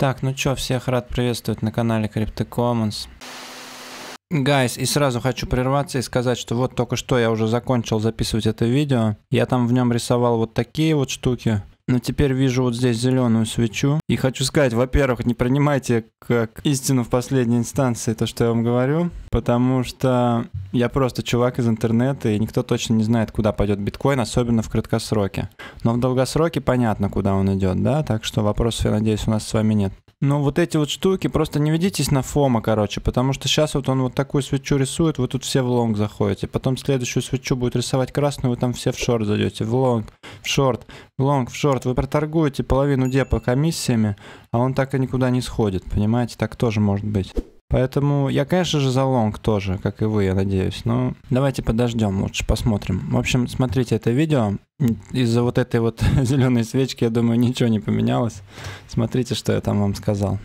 Так, ну чё, всех рад приветствовать на канале Crypto Commons. Гайс, и сразу хочу прерваться и сказать, что вот только что я уже закончил записывать это видео. Я там в нем рисовал вот такие вот штуки. Но теперь вижу вот здесь зеленую свечу. И хочу сказать, во-первых, не принимайте как истину в последней инстанции то, что я вам говорю, потому что я просто чувак из интернета, и никто точно не знает, куда пойдет биткоин, особенно в краткосроке. Но в долгосроке понятно, куда он идет, да? Так что вопросов, я надеюсь, у нас с вами нет. Ну, вот эти вот штуки, просто не ведитесь на фома, короче, потому что сейчас вот он вот такую свечу рисует, вы тут все в лонг заходите, потом следующую свечу будет рисовать красную, вы там все в шорт зайдете, в лонг, в шорт, лонг в шорт, вы проторгуете половину депа комиссиями, а он так и никуда не сходит, понимаете, так тоже может быть. Поэтому я, конечно же, за лонг тоже, как и вы, я надеюсь. Но давайте подождем лучше, посмотрим. В общем, смотрите это видео. Из-за вот этой вот зеленой свечки, я думаю, ничего не поменялось. Смотрите, что я там вам сказал.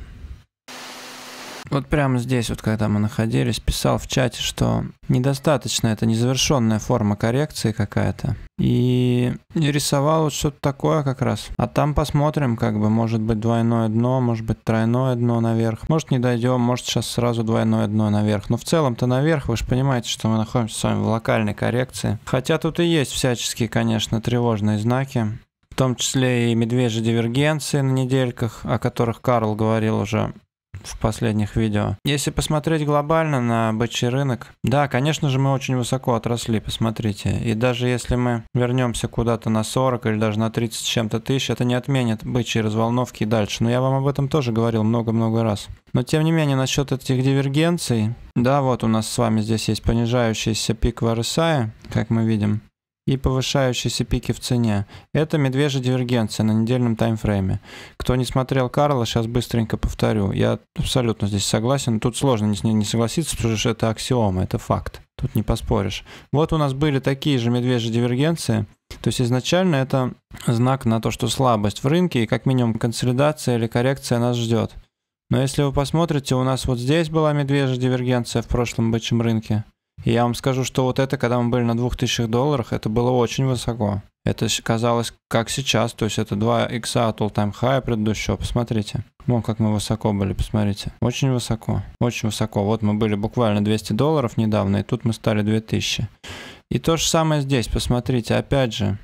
Вот прямо здесь, вот когда мы находились, писал в чате, что недостаточно, это незавершенная форма коррекции какая-то. И рисовал вот что-то такое как раз. А там посмотрим, как бы, может быть двойное дно, может быть тройное дно наверх. Может не дойдем, может сейчас сразу двойное дно наверх. Но в целом-то наверх, вы же понимаете, что мы находимся с вами в локальной коррекции. Хотя тут и есть всяческие, конечно, тревожные знаки в том числе и медвежьи дивергенции на недельках, о которых Карл говорил уже в последних видео. Если посмотреть глобально на бычий рынок, да, конечно же, мы очень высоко отросли, посмотрите. И даже если мы вернемся куда-то на 40 или даже на 30 с чем-то тысяч, это не отменит бычьи разволновки и дальше. Но я вам об этом тоже говорил много-много раз. Но тем не менее, насчет этих дивергенций, да, вот у нас с вами здесь есть понижающийся пик в RSI, а, как мы видим и повышающиеся пики в цене. Это медвежья дивергенция на недельном таймфрейме. Кто не смотрел Карла, сейчас быстренько повторю. Я абсолютно здесь согласен. Тут сложно не, не согласиться, потому что это аксиома, это факт. Тут не поспоришь. Вот у нас были такие же медвежьи дивергенции. То есть изначально это знак на то, что слабость в рынке и как минимум консолидация или коррекция нас ждет. Но если вы посмотрите, у нас вот здесь была медвежья дивергенция в прошлом бычьем рынке я вам скажу, что вот это, когда мы были на 2000 долларах, это было очень высоко. Это казалось как сейчас, то есть это 2 икса от all-time high предыдущего, посмотрите. Вон как мы высоко были, посмотрите. Очень высоко, очень высоко. Вот мы были буквально 200 долларов недавно, и тут мы стали 2000. И то же самое здесь, посмотрите, опять же,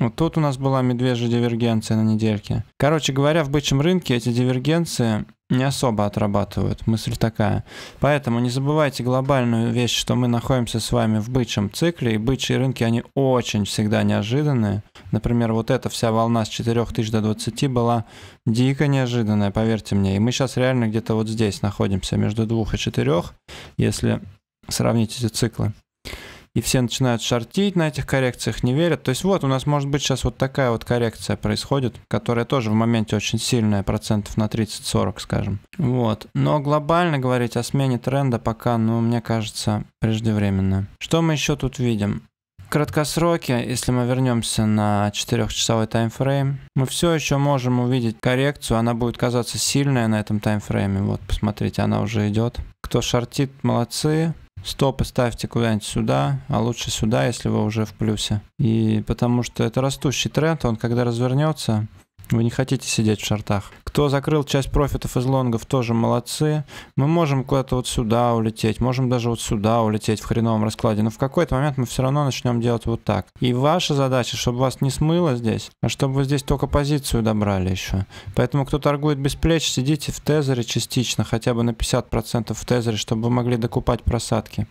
вот тут у нас была медвежья дивергенция на недельке. Короче говоря, в бычьем рынке эти дивергенции не особо отрабатывают. Мысль такая. Поэтому не забывайте глобальную вещь, что мы находимся с вами в бычьем цикле, и бычьи рынки, они очень всегда неожиданные. Например, вот эта вся волна с 4000 до 20 была дико неожиданная, поверьте мне. И мы сейчас реально где-то вот здесь находимся, между двух и четырех, если сравнить эти циклы и все начинают шортить на этих коррекциях, не верят. То есть вот у нас может быть сейчас вот такая вот коррекция происходит, которая тоже в моменте очень сильная, процентов на 30-40, скажем. Вот. Но глобально говорить о смене тренда пока, ну, мне кажется, преждевременно. Что мы еще тут видим? краткосроке, если мы вернемся на 4-часовой таймфрейм, мы все еще можем увидеть коррекцию. Она будет казаться сильная на этом таймфрейме. Вот, посмотрите, она уже идет. Кто шортит, молодцы. 100 ставьте куда-нибудь сюда, а лучше сюда, если вы уже в плюсе. И потому что это растущий тренд, он когда развернется, вы не хотите сидеть в шортах. Кто закрыл часть профитов из лонгов, тоже молодцы. Мы можем куда-то вот сюда улететь, можем даже вот сюда улететь в хреновом раскладе, но в какой-то момент мы все равно начнем делать вот так. И ваша задача, чтобы вас не смыло здесь, а чтобы вы здесь только позицию добрали еще. Поэтому, кто торгует без плеч, сидите в тезере частично, хотя бы на 50% в тезере, чтобы вы могли докупать просадки.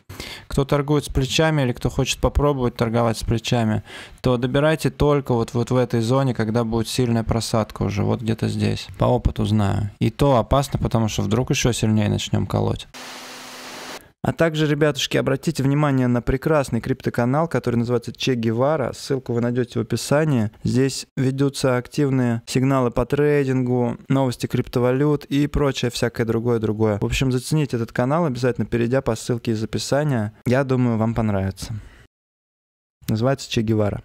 Кто торгует с плечами или кто хочет попробовать торговать с плечами, то добирайте только вот, вот в этой зоне, когда будет сильная просадка уже, вот где-то здесь. По опыту знаю. И то опасно, потому что вдруг еще сильнее начнем колоть. А также, ребятушки, обратите внимание на прекрасный криптоканал, который называется Че Гевара. Ссылку вы найдете в описании. Здесь ведутся активные сигналы по трейдингу, новости криптовалют и прочее всякое другое-другое. В общем, зацените этот канал, обязательно перейдя по ссылке из описания. Я думаю, вам понравится. Называется Че Гевара.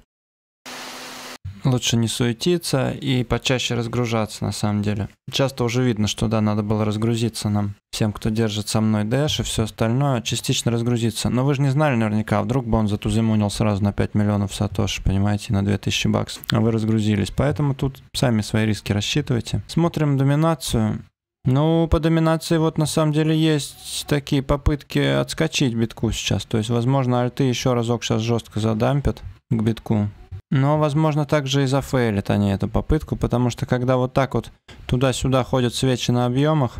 Лучше не суетиться и почаще разгружаться, на самом деле. Часто уже видно, что да, надо было разгрузиться нам. Всем, кто держит со мной Dash и все остальное, частично разгрузиться. Но вы же не знали наверняка, а вдруг бы он затузимунил сразу на 5 миллионов сатоши, понимаете, на 2000 баксов. А вы разгрузились. Поэтому тут сами свои риски рассчитывайте. Смотрим доминацию. Ну, по доминации вот на самом деле есть такие попытки отскочить битку сейчас. То есть, возможно, альты еще разок сейчас жестко задампят к битку. Но, возможно, также и зафейлят они эту попытку, потому что когда вот так вот туда-сюда ходят свечи на объемах,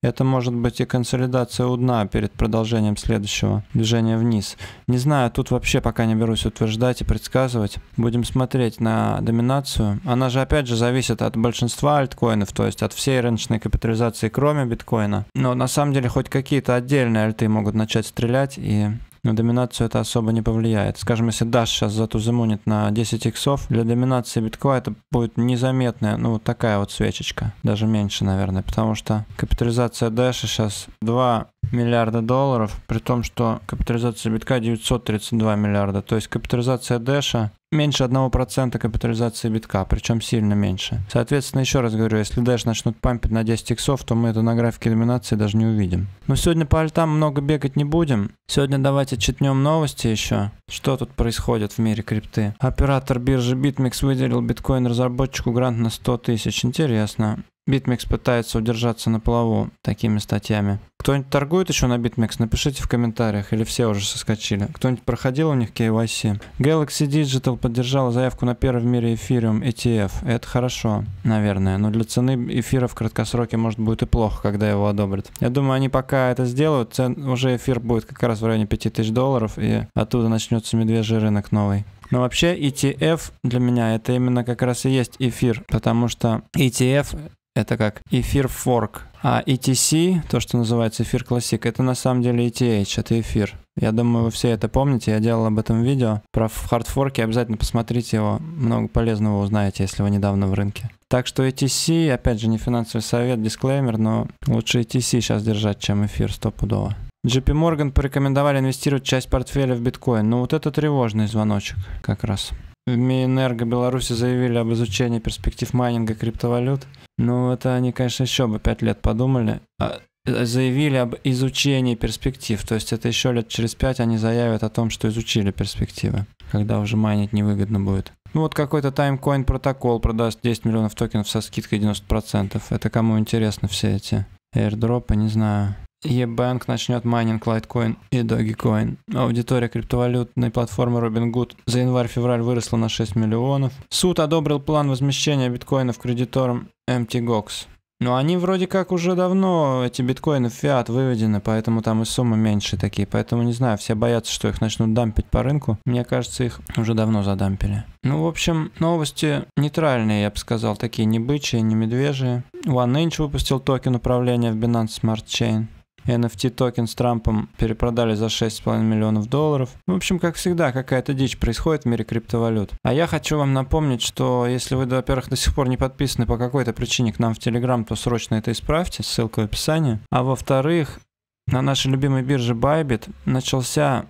это может быть и консолидация у дна перед продолжением следующего движения вниз. Не знаю, тут вообще пока не берусь утверждать и предсказывать. Будем смотреть на доминацию. Она же опять же зависит от большинства альткоинов, то есть от всей рыночной капитализации, кроме биткоина. Но на самом деле хоть какие-то отдельные альты могут начать стрелять, и на доминацию это особо не повлияет. Скажем, если Dash сейчас затузамунит на 10 иксов, для доминации битка это будет незаметная, ну, такая вот свечечка. Даже меньше, наверное, потому что капитализация Dash сейчас 2 миллиарда долларов, при том, что капитализация битка 932 миллиарда. То есть капитализация Дэша меньше 1% капитализации битка, причем сильно меньше. Соответственно, еще раз говорю, если Dash начнут пампить на 10 иксов, то мы это на графике доминации даже не увидим. Но сегодня по альтам много бегать не будем. Сегодня давайте читнем новости еще. Что тут происходит в мире крипты? Оператор биржи BitMEX выделил биткоин разработчику грант на 100 тысяч. Интересно. BitMEX пытается удержаться на плаву такими статьями. Кто-нибудь торгует еще на BitMEX? Напишите в комментариях, или все уже соскочили. Кто-нибудь проходил у них KYC? Galaxy Digital поддержала заявку на первый в мире эфириум ETF. Это хорошо, наверное, но для цены эфира в краткосроке может будет и плохо, когда его одобрят. Я думаю, они пока это сделают, цен, уже эфир будет как раз в районе 5000 долларов, и оттуда начнется медвежий рынок новый. Но вообще ETF для меня это именно как раз и есть эфир, потому что ETF это как эфир форк. А ETC, то, что называется эфир классик, это на самом деле ETH, это эфир. Я думаю, вы все это помните, я делал об этом видео. Про хардфорки обязательно посмотрите его, много полезного узнаете, если вы недавно в рынке. Так что ETC, опять же, не финансовый совет, дисклеймер, но лучше ETC сейчас держать, чем эфир стопудово. JP Morgan порекомендовали инвестировать часть портфеля в биткоин. но ну, вот это тревожный звоночек как раз. В Минэнерго Беларуси заявили об изучении перспектив майнинга криптовалют. Ну, это они, конечно, еще бы пять лет подумали. А, э, заявили об изучении перспектив. То есть это еще лет через пять они заявят о том, что изучили перспективы, когда уже майнить невыгодно будет. Ну вот какой-то таймкоин протокол продаст 10 миллионов токенов со скидкой 90%. Это кому интересно все эти аирдропы, не знаю. E-Bank начнет майнинг Litecoin и Dogecoin. Аудитория криптовалютной платформы Robinhood за январь-февраль выросла на 6 миллионов. Суд одобрил план возмещения биткоинов кредиторам MTGOX. Но они вроде как уже давно, эти биткоины в фиат выведены, поэтому там и суммы меньше такие. Поэтому не знаю, все боятся, что их начнут дампить по рынку. Мне кажется, их уже давно задампили. Ну, в общем, новости нейтральные, я бы сказал. Такие не бычьи, не медвежьи. OneInch выпустил токен управления в Binance Smart Chain. NFT токен с Трампом перепродали за 6,5 миллионов долларов. Ну, в общем, как всегда, какая-то дичь происходит в мире криптовалют. А я хочу вам напомнить, что если вы, во-первых, до сих пор не подписаны по какой-то причине к нам в Телеграм, то срочно это исправьте, ссылка в описании. А во-вторых, на нашей любимой бирже Bybit начался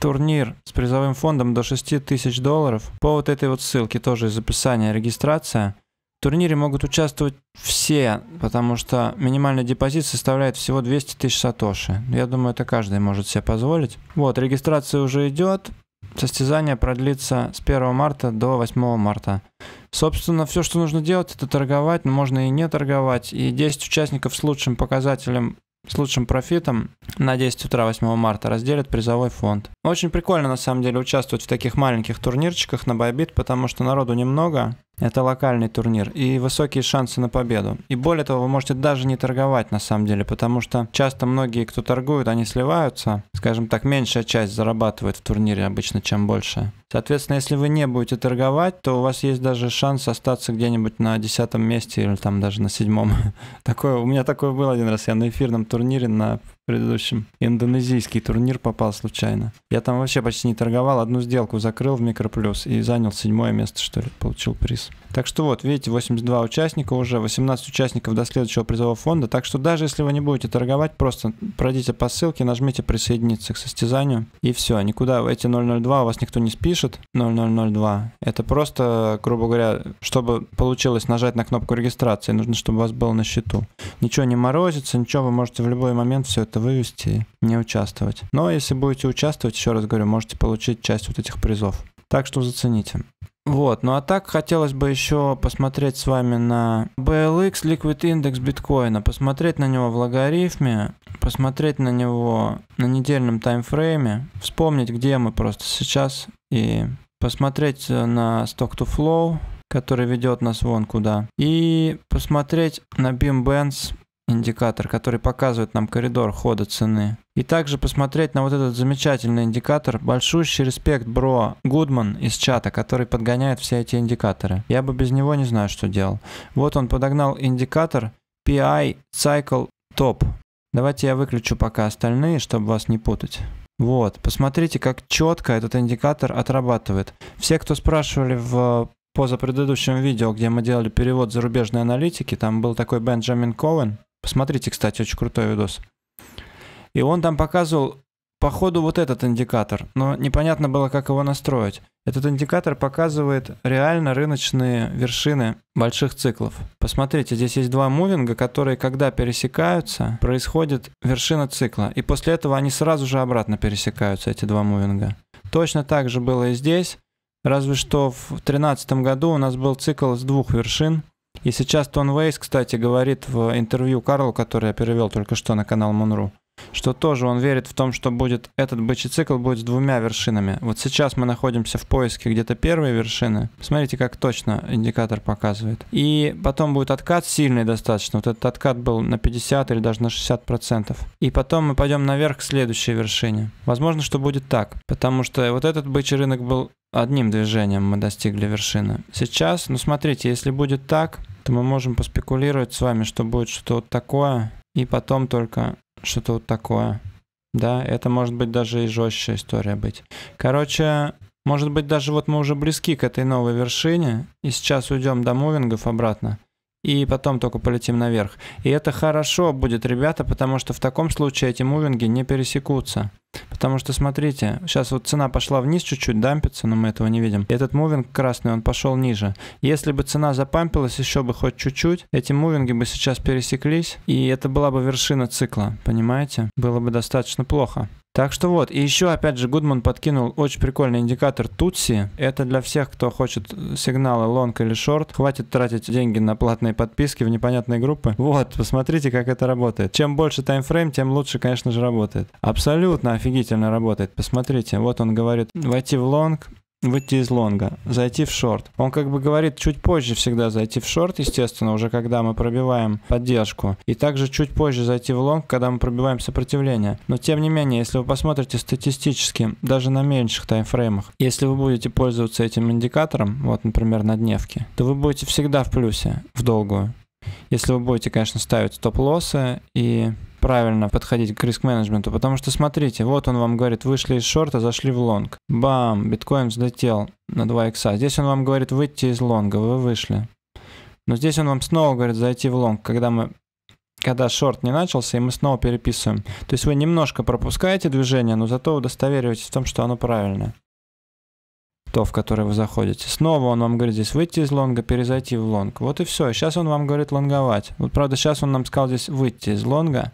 турнир с призовым фондом до 6 тысяч долларов. По вот этой вот ссылке тоже из описания регистрация турнире могут участвовать все, потому что минимальный депозит составляет всего 200 тысяч сатоши. Я думаю, это каждый может себе позволить. Вот, регистрация уже идет. Состязание продлится с 1 марта до 8 марта. Собственно, все, что нужно делать, это торговать, но можно и не торговать. И 10 участников с лучшим показателем с лучшим профитом на 10 утра 8 марта разделят призовой фонд. Очень прикольно на самом деле участвовать в таких маленьких турнирчиках на Байбит, потому что народу немного, это локальный турнир и высокие шансы на победу. И более того, вы можете даже не торговать на самом деле, потому что часто многие, кто торгуют, они сливаются. Скажем так, меньшая часть зарабатывает в турнире обычно, чем больше. Соответственно, если вы не будете торговать, то у вас есть даже шанс остаться где-нибудь на десятом месте или там даже на седьмом. Такое, у меня такое было один раз. Я на эфирном турнире на предыдущем индонезийский турнир попал случайно. Я там вообще почти не торговал, одну сделку закрыл в микроплюс и занял седьмое место, что ли, получил приз. Так что вот, видите, 82 участника уже, 18 участников до следующего призового фонда. Так что даже если вы не будете торговать, просто пройдите по ссылке, нажмите присоединиться к состязанию. И все, никуда эти 002 у вас никто не спишет. 0002. Это просто, грубо говоря, чтобы получилось нажать на кнопку регистрации, нужно, чтобы у вас было на счету. Ничего не морозится, ничего, вы можете в любой момент все это вывести и не участвовать. Но если будете участвовать, еще раз говорю, можете получить часть вот этих призов. Так что зацените. Вот, ну а так хотелось бы еще посмотреть с вами на BLX Liquid Index биткоина, посмотреть на него в логарифме, посмотреть на него на недельном таймфрейме, вспомнить, где мы просто сейчас и посмотреть э, на Stock to Flow, который ведет нас вон куда, и посмотреть на BeamBands индикатор, который показывает нам коридор хода цены. И также посмотреть на вот этот замечательный индикатор. Большущий респект, бро, Гудман из чата, который подгоняет все эти индикаторы. Я бы без него не знаю, что делал. Вот он подогнал индикатор PI Cycle Top. Давайте я выключу пока остальные, чтобы вас не путать. Вот, посмотрите, как четко этот индикатор отрабатывает. Все, кто спрашивали в э, позапредыдущем видео, где мы делали перевод зарубежной аналитики, там был такой Бенджамин Коэн, Посмотрите, кстати, очень крутой видос. И он там показывал походу вот этот индикатор, но непонятно было, как его настроить. Этот индикатор показывает реально рыночные вершины больших циклов. Посмотрите, здесь есть два мувинга, которые, когда пересекаются, происходит вершина цикла. И после этого они сразу же обратно пересекаются, эти два мувинга. Точно так же было и здесь. Разве что в 2013 году у нас был цикл с двух вершин – и сейчас Тон Вейс, кстати, говорит в интервью Карлу, который я перевел только что на канал Монру, что тоже он верит в том, что будет этот бычий цикл будет с двумя вершинами. Вот сейчас мы находимся в поиске где-то первой вершины. Смотрите, как точно индикатор показывает. И потом будет откат сильный достаточно. Вот этот откат был на 50 или даже на 60 процентов. И потом мы пойдем наверх к следующей вершине. Возможно, что будет так. Потому что вот этот бычий рынок был Одним движением мы достигли вершины. Сейчас, ну смотрите, если будет так, то мы можем поспекулировать с вами, что будет что-то вот такое, и потом только что-то вот такое. Да, это может быть даже и жестче история быть. Короче, может быть даже вот мы уже близки к этой новой вершине, и сейчас уйдем до мувингов обратно, и потом только полетим наверх. И это хорошо будет, ребята, потому что в таком случае эти мувинги не пересекутся. Потому что, смотрите, сейчас вот цена пошла вниз чуть-чуть, дампится, но мы этого не видим. Этот мувинг красный, он пошел ниже. Если бы цена запампилась еще бы хоть чуть-чуть, эти мувинги бы сейчас пересеклись, и это была бы вершина цикла, понимаете? Было бы достаточно плохо. Так что вот, и еще опять же Гудман подкинул очень прикольный индикатор Тутси. Это для всех, кто хочет сигналы лонг или шорт. Хватит тратить деньги на платные подписки в непонятные группы. Вот, посмотрите, как это работает. Чем больше таймфрейм, тем лучше, конечно же, работает. Абсолютно офигенно офигительно работает. Посмотрите, вот он говорит, войти в лонг, выйти из лонга, зайти в шорт. Он как бы говорит чуть позже всегда зайти в шорт, естественно, уже когда мы пробиваем поддержку. И также чуть позже зайти в лонг, когда мы пробиваем сопротивление. Но тем не менее, если вы посмотрите статистически, даже на меньших таймфреймах, если вы будете пользоваться этим индикатором, вот, например, на дневке, то вы будете всегда в плюсе, в долгую. Если вы будете, конечно, ставить стоп-лоссы и правильно подходить к риск-менеджменту, потому что смотрите, вот он вам говорит, вышли из шорта, зашли в лонг. Бам, биткоин взлетел на 2 икса. Здесь он вам говорит выйти из лонга, вы вышли. Но здесь он вам снова говорит зайти в лонг, когда мы когда шорт не начался, и мы снова переписываем. То есть вы немножко пропускаете движение, но зато удостовериваетесь в том, что оно правильное. То, в которое вы заходите. Снова он вам говорит здесь выйти из лонга, перезайти в лонг. Вот и все. Сейчас он вам говорит лонговать. Вот правда сейчас он нам сказал здесь выйти из лонга.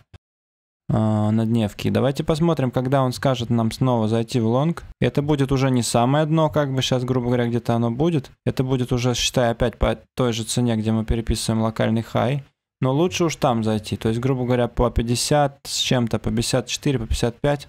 А, на дневке. Давайте посмотрим, когда он скажет нам снова зайти в лонг. Это будет уже не самое дно, как бы сейчас, грубо говоря, где-то оно будет. Это будет уже, считай, опять по той же цене, где мы переписываем локальный хай. Но лучше уж там зайти. То есть, грубо говоря, по 50 с чем-то, по 54, по 55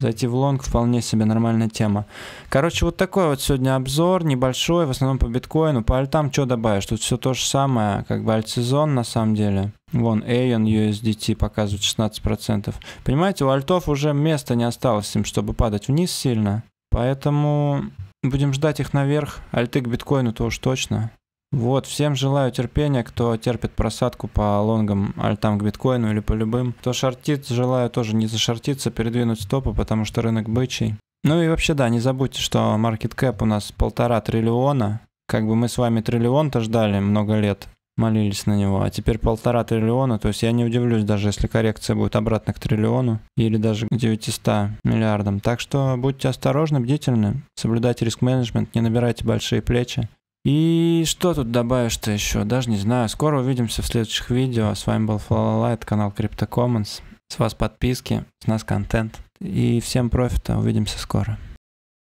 зайти в лонг вполне себе нормальная тема. Короче, вот такой вот сегодня обзор, небольшой, в основном по биткоину, по альтам что добавишь, тут все то же самое, как бы альтсезон на самом деле. Вон Aeon USDT показывает 16%. Понимаете, у альтов уже места не осталось им, чтобы падать вниз сильно, поэтому будем ждать их наверх, альты к биткоину то уж точно. Вот, всем желаю терпения, кто терпит просадку по лонгам альтам к биткоину или по любым. Кто шортит, желаю тоже не зашортиться, передвинуть стопы, потому что рынок бычий. Ну и вообще, да, не забудьте, что market cap у нас полтора триллиона. Как бы мы с вами триллион-то ждали много лет, молились на него, а теперь полтора триллиона, то есть я не удивлюсь даже, если коррекция будет обратно к триллиону или даже к 900 миллиардам. Так что будьте осторожны, бдительны, соблюдайте риск-менеджмент, не набирайте большие плечи. И что тут добавишь-то еще? Даже не знаю. Скоро увидимся в следующих видео. С вами был Флалала, канал Crypto Commons. С вас подписки, с нас контент. И всем профита. Увидимся скоро.